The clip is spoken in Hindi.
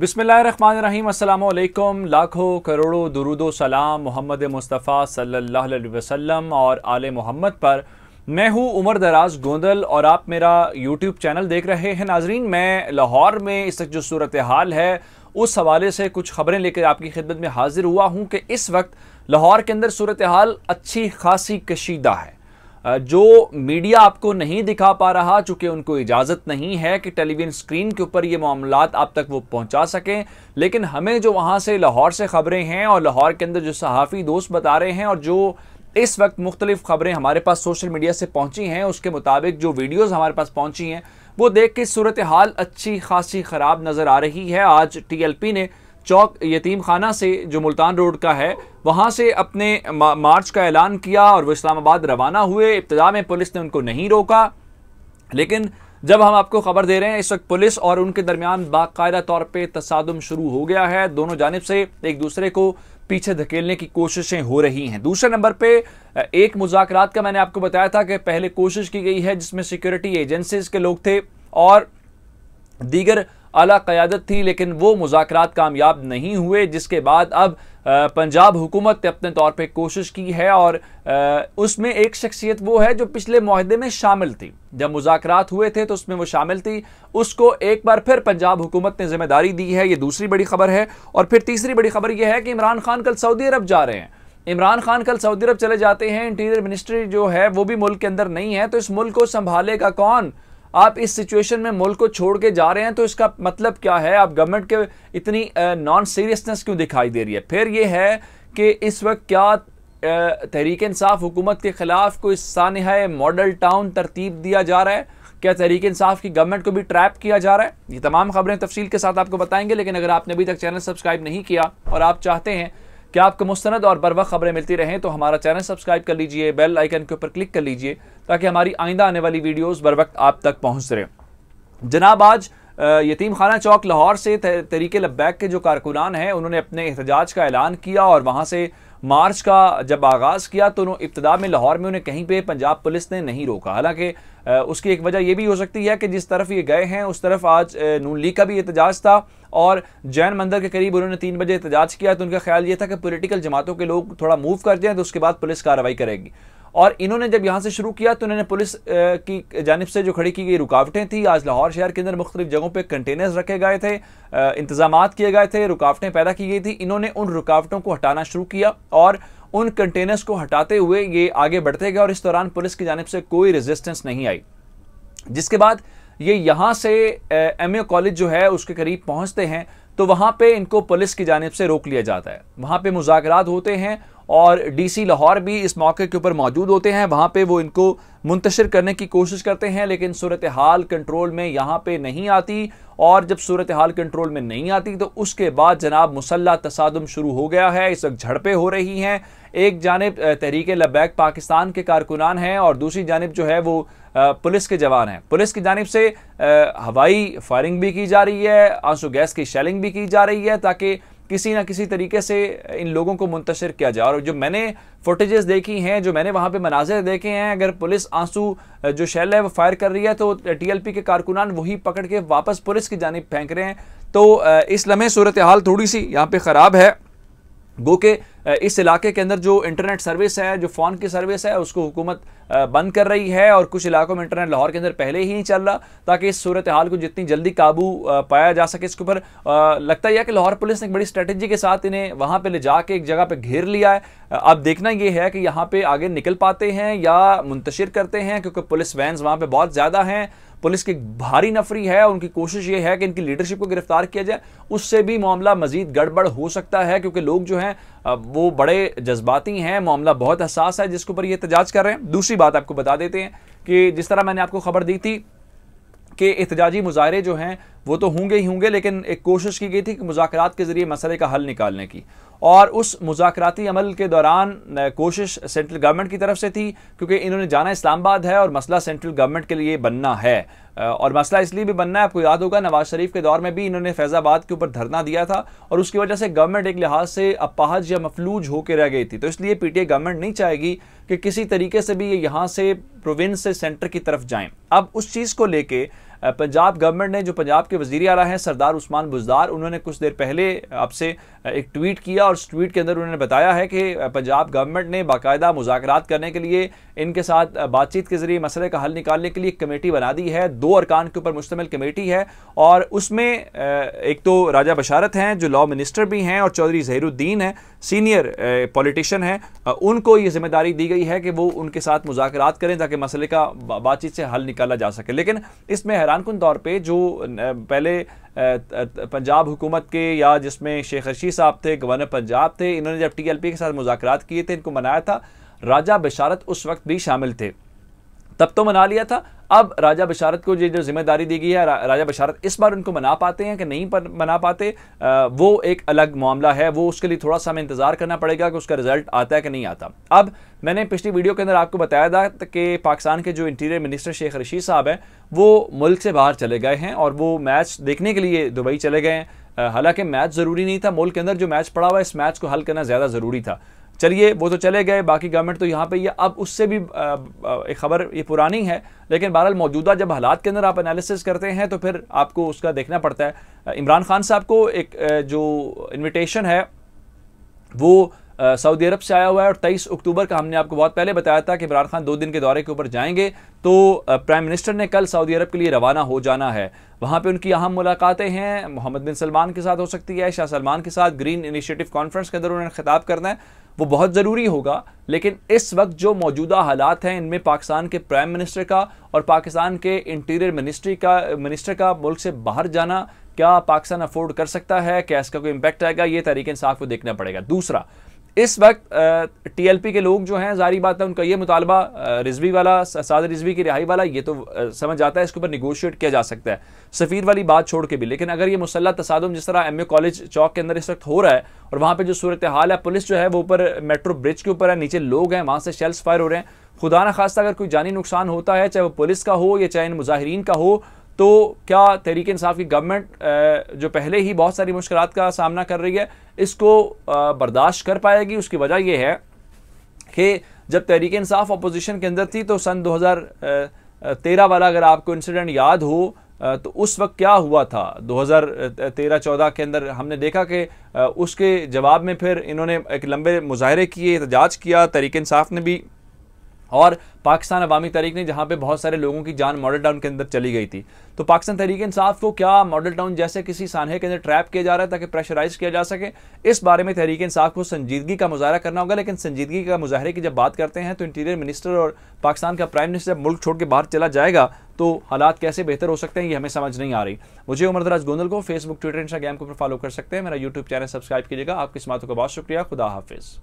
बिसमीम अल्लाम लाखों करोड़ों दरुदो सलाम मोहम्मद मुस्तफ़ा सल्लल्लाहु अलैहि वसल्लम और आल मोहम्मद पर मैं हूँ उमर दराज गोंदल और आप मेरा यूट्यूब चैनल देख रहे हैं नाजरीन मैं लाहौर में इस वक्त जो सूरत हाल है उस हवाले से कुछ खबरें लेकर आपकी खिदमत में हाजिर हुआ हूँ कि इस वक्त लाहौर के अंदर सूरत हाल अच्छी खासी कशीदा है जो मीडिया आपको नहीं दिखा पा रहा चूंकि उनको इजाज़त नहीं है कि टेलीविजन स्क्रीन के ऊपर ये मामला आप तक वो पहुंचा सकें लेकिन हमें जो वहाँ से लाहौर से खबरें हैं और लाहौर के अंदर जो सहाफ़ी दोस्त बता रहे हैं और जो इस वक्त मुख्तलिफ खबरें हमारे पास सोशल मीडिया से पहुंची हैं उसके मुताबिक जो वीडियोज़ हमारे पास पहुंची हैं वो देख के सूरत हाल अच्छी खासी ख़राब नज़र आ रही है आज टीएलपी ने चौक यतीम खाना से जो मुल्तान रोड का है वहाँ से अपने मार्च का ऐलान किया और वो इस्लामाबाद रवाना हुए इब्तदा में पुलिस ने उनको नहीं रोका लेकिन जब हम आपको खबर दे रहे हैं इस वक्त पुलिस और उनके दरमियान बाकायदा तौर पर तसादम शुरू हो गया है दोनों जानब से एक दूसरे को पीछे धकेलने की कोशिशें हो रही हैं दूसरे नंबर पे एक मुजाकर का मैंने आपको बताया था कि पहले कोशिश की गई है जिसमें सिक्योरिटी एजेंसीज के लोग थे और दीगर अला क़्यादत थी लेकिन वो मुजाकर कामयाब नहीं हुए जिसके बाद अब पंजाब हुकूमत ने अपने तौर पर कोशिश की है और उसमें एक शख्सियत वो है जो पिछले माहदे में शामिल थी जब मुजाकर हुए थे तो उसमें वो शामिल थी उसको एक बार फिर पंजाब हुकूमत ने जिम्मेदारी दी है ये दूसरी बड़ी खबर है और फिर तीसरी बड़ी खबर यह है कि इमरान खान कल सऊदी अरब जा रहे हैं इमरान खान कल सऊदी अरब चले जाते हैं इंटीरियर मिनिस्ट्री जो है वो भी मुल्क के अंदर नहीं है तो इस मुल्क को संभालेगा कौन आप इस सिचुएशन में मुल्क को छोड़ के जा रहे हैं तो इसका मतलब क्या है आप गवर्नमेंट के इतनी नॉन सीरियसनेस क्यों दिखाई दे रही है फिर ये है कि इस वक्त क्या तहरीक इंसाफ हुकूमत के ख़िलाफ़ कोई सानह मॉडल टाउन तरतीब दिया जा रहा है क्या तहरीक इंसाफ की गवर्नमेंट को भी ट्रैप किया जा रहा है ये तमाम खबरें तफसील के साथ आपको बताएंगे लेकिन अगर आपने अभी तक चैनल सब्सक्राइब नहीं किया और आप चाहते हैं कि आपको मुस्ंद और बर वक्त खबरें मिलती रहें तो हमारा चैनल सब्सक्राइब कर लीजिए बेल आइकन के ऊपर क्लिक कर लीजिए ताकि हमारी आइंदा आने वाली वीडियोस बर वक्त आप तक पहुँच रहे जनाब आज यतीम खाना चौक लाहौर से तरीके लब्बैक के जो कारकुनान हैं उन्होंने अपने एहतजाज का ऐलान किया और वहाँ से मार्च का जब आगाज़ किया तो उन्होंने इब्तदा में लाहौर में उन्हें कहीं पर पंजाब पुलिस ने नहीं रोका हालाँकि उसकी एक वजह यह भी हो सकती है कि जिस तरफ ये गए हैं उस तरफ आज नून लीग का भी एहतजाज था और जैन मंदिर के करीब उन्होंने तीन बजे एहतजाज किया तो उनका ख्याल ये था कि पोलिटिकल जमातों के लोग थोड़ा मूव कर जाएँ तो उसके बाद पुलिस कार्रवाई करेगी और इन्होंने जब यहाँ से शुरू किया तो इन्होंने पुलिस की जानब से जो खड़ी की गई रुकावटें थी आज लाहौर शहर के अंदर मुख्तलिफ जगहों पर कंटेनर्स रखे गए थे इंतजाम किए गए थे रुकावटें पैदा की गई थी इन्होंने उन रुकावटों को हटाना शुरू किया और उन कंटेनर्स को हटाते हुए ये आगे बढ़ते गए और इस दौरान पुलिस की जानब से कोई रेजिस्टेंस नहीं आई जिसके बाद ये यहाँ से एम कॉलेज जो है उसके करीब पहुँचते हैं तो वहाँ पे इनको पुलिस की जानब से रोक लिया जाता है वहाँ पे मुजाकरात होते हैं और डीसी लाहौर भी इस मौके के ऊपर मौजूद होते हैं वहाँ पे वो इनको मुंतशिर करने की कोशिश करते हैं लेकिन सूरत हाल कंट्रोल में यहाँ पे नहीं आती और जब सूरत हाल कंट्रोल में नहीं आती तो उसके बाद जनाब मुसल्ला तसादम शुरू हो गया है इस वक्त झड़पें हो रही हैं एक जानब तहरीक लबैक पाकिस्तान के कारकुनान हैं और दूसरी जानब जो है वो पुलिस के जवान हैं पुलिस की जानब से हवाई फायरिंग भी की जा रही है आंसू गैस की शेलिंग भी की जा रही है ताकि किसी ना किसी तरीके से इन लोगों को मुंतशर किया जाए और जो मैंने फुटेजेस देखी हैं जो मैंने वहाँ पे मनाजिर देखे हैं अगर पुलिस आंसू जो शैल है वो फायर कर रही है तो टीएलपी के कारकुनान वही पकड़ के वापस पुलिस की जानब फेंक रहे हैं तो इस लम्हे सूरत हाल थोड़ी सी यहाँ पे ख़राब है गो के इस इलाके के अंदर जो इंटरनेट सर्विस है जो फ़ोन की सर्विस है उसको हुकूमत बंद कर रही है और कुछ इलाकों में इंटरनेट लाहौर के अंदर पहले ही नहीं चल रहा ताकि इस सूरत हाल को जितनी जल्दी काबू पाया जा सके इसके ऊपर लगता है कि लाहौर पुलिस ने एक बड़ी स्ट्रेटेजी के साथ इन्हें वहाँ पर ले जाके एक जगह पर घेर लिया है अब देखना यह है कि यहाँ पर आगे निकल पाते हैं या मुंतशिर करते हैं क्योंकि पुलिस वैन वहाँ पर बहुत ज़्यादा हैं पुलिस की भारी नफरी है उनकी कोशिश ये है कि इनकी लीडरशिप को गिरफ्तार किया जाए उससे भी मामला मजीद गड़बड़ हो सकता है क्योंकि लोग जो हैं वो बड़े जज्बाती हैं मामला बहुत हसास है जिसके ऊपर ये एहतजाज कर रहे हैं दूसरी बात आपको बता देते हैं कि जिस तरह मैंने आपको खबर दी थी कि एहतजाजी मुजाहरे जो हैं वो तो होंगे ही होंगे लेकिन एक कोशिश की गई थी कि मुजात के ज़रिए मसले का हल निकालने की और उस मुजाकती अमल के दौरान कोशिश सेंट्रल गवर्नमेंट की तरफ से थी क्योंकि इन्होंने जाना इस्लामाबाद है और मसला सेंट्रल गवर्नमेंट के लिए बनना है और मसला इसलिए भी बनना है आपको याद होगा नवाज शरीफ के दौर में भी इन्होंने फैज़ाबाद के ऊपर धरना दिया था और उसकी वजह से गवर्नमेंट एक लिहाज से अपाहज या मफलूज होकर रह गई थी तो इसलिए पीटीए गवर्नमेंट नहीं चाहेगी कि किसी तरीके से भी ये यहाँ से प्रोविंस से सेंटर की तरफ जाएं अब उस चीज़ को लेके पंजाब गवर्नमेंट ने जो पंजाब के वजीर अला हैं सरदार उस्मान बुजदार उन्होंने कुछ देर पहले आपसे एक ट्वीट किया और उस ट्वीट के अंदर उन्होंने बताया है कि पंजाब गवर्नमेंट ने बाकायदा मुजाकर करने के लिए इनके साथ बातचीत के जरिए मसले का हल निकालने के लिए कमेटी बना दी है दो अरकान के ऊपर मुश्तमिल कमेटी है और उसमें एक तो राजा बशारत हैं जो लॉ मिनिस्टर भी हैं और चौधरी जहरुद्दीन हैं सीनियर पॉलिटिशन हैं उनको ये जिम्मेदारी दी गई है कि वो उनके साथ मुजाकर करें ताकि मसले का बातचीत से हल निकाला जा सके लेकिन इसमें हैरान हैरान कन तौर पर जो पहले पंजाब हुकूमत के या जिसमें शेख रशीद साहब थे गवर्नर पंजाब थे इन्होंने जब टीएलपी के साथ मुजाकर किए थे इनको मनाया था राजा बशारत उस वक्त भी शामिल थे तब तो मना लिया था अब राजा बशारत को ये जो जिम्मेदारी दी गई है रा, राजा बशारत इस बार उनको मना पाते हैं कि नहीं मना पाते आ, वो एक अलग मामला है वो उसके लिए थोड़ा सा हमें इंतज़ार करना पड़ेगा कि उसका रिजल्ट आता है कि नहीं आता अब मैंने पिछली वीडियो के अंदर आपको बताया था कि पाकिस्तान के जो इंटीरियर मिनिस्टर शेख रशीद साहब हैं वो मुल्क से बाहर चले गए हैं और वो मैच देखने के लिए दुबई चले गए हैं हालांकि मैच ज़रूरी नहीं था मुल्क के अंदर जो मैच पड़ा हुआ है इस मैच को हल करना ज़्यादा ज़रूरी था चलिए वो तो चले गए बाकी गवर्नमेंट तो यहाँ पे ये अब उससे भी एक खबर ये पुरानी है लेकिन बहरहाल मौजूदा जब हालात के अंदर आप एनालिसिस करते हैं तो फिर आपको उसका देखना पड़ता है इमरान खान साहब को एक जो इनविटेशन है वो सऊदी अरब से आया हुआ है और तेईस अक्टूबर का हमने आपको बहुत पहले बताया था कि इमरान खान दो दिन के दौरे के ऊपर जाएंगे तो प्राइम मिनिस्टर ने कल सऊदी अरब के लिए रवाना हो जाना है वहाँ पे उनकी अहम मुलाकातें हैं मोहम्मद बिन सलमान के साथ हो सकती है शाह सलमान के साथ ग्रीन इनिशिएटिव कॉन्फ्रेंस के अंदर उन्होंने खिताब करना है वो बहुत ज़रूरी होगा लेकिन इस वक्त जो मौजूदा हालात हैं इनमें पाकिस्तान के प्राइम मिनिस्टर का और पाकिस्तान के इंटीरियर मिनिस्ट्री का मिनिस्टर का मुल्क से बाहर जाना क्या पाकिस्तान अफोर्ड कर सकता है क्या इसका कोई इम्पैक्ट आएगा ये तरीके इंसाफ को देखना पड़ेगा दूसरा इस वक्त टीएलपी के लोग जो हैं जारी बात है उनका ये मुतालबा रिजवी वाला साद रिजवी की रिहाई वाला ये तो समझ आता है इसके ऊपर निगोशिएट किया जा सकता है सफ़ीर वाली बात छोड़ के भी लेकिन अगर ये मुसल्ला तसादम जिस तरह एम ए कॉलेज चौक के अंदर इस वक्त हो रहा है और वहाँ पर जो सूरत हाल है पुलिस जो है वो ऊपर मेट्रो ब्रिज के ऊपर है नीचे लोग हैं वहाँ से शेल्स फायर हो रहे हैं खुदा न खास्ता अगर कोई जानी नुकसान होता है चाहे वो पुलिस का हो या चाहे इन मुजाहरीन का हो तो क्या तहरीक इंसाफ की गवर्नमेंट जो पहले ही बहुत सारी मुश्किल का सामना कर रही है इसको बर्दाश्त कर पाएगी उसकी वजह यह है कि जब तहरीक इंसाफ अपोजिशन के अंदर थी तो सन 2013 वाला अगर आपको इंसिडेंट याद हो तो उस वक्त क्या हुआ था 2013-14 के अंदर हमने देखा कि उसके जवाब में फिर इन्होंने एक लंबे मुजाहरे किए एहत किया तहरीक इंसाफ ने भी और पाकिस्तान अवामी तहरीक ने जहाँ पे बहुत सारे लोगों की जान मॉडल टाउन के अंदर चली गई थी तो पाकिस्तान तहरीक इंसाफ को क्या मॉडल टाउन जैसे किसी सानहे के अंदर ट्रैप किया जा रहा है ताकि प्रेशराइज किया जा सके इस बारे में तहरीक इंसाफ को संजीदगी का मुजाहरा करना होगा लेकिन संजीदगी का मुजाहरे की जब बात करते हैं तो इंटीरियर मिनिस्टर और पाकिस्तान का प्राइम मिनिस्टर जब मुल्क छोड़ के बाहर चला जाएगा तो हालात कैसे बेहतर हो सकते हैं ये हमें समझ नहीं आ रही मुझे उमर दराज गोंदल को फेसबुक ट्विटर इंस्टाग्राम को फॉलो कर सकते हैं मेरा यूट्यूब चैनल सब्सक्राइब कीजिएगा आपकी इस बातों का बहुत शुक्रिया खुदा हाफिज़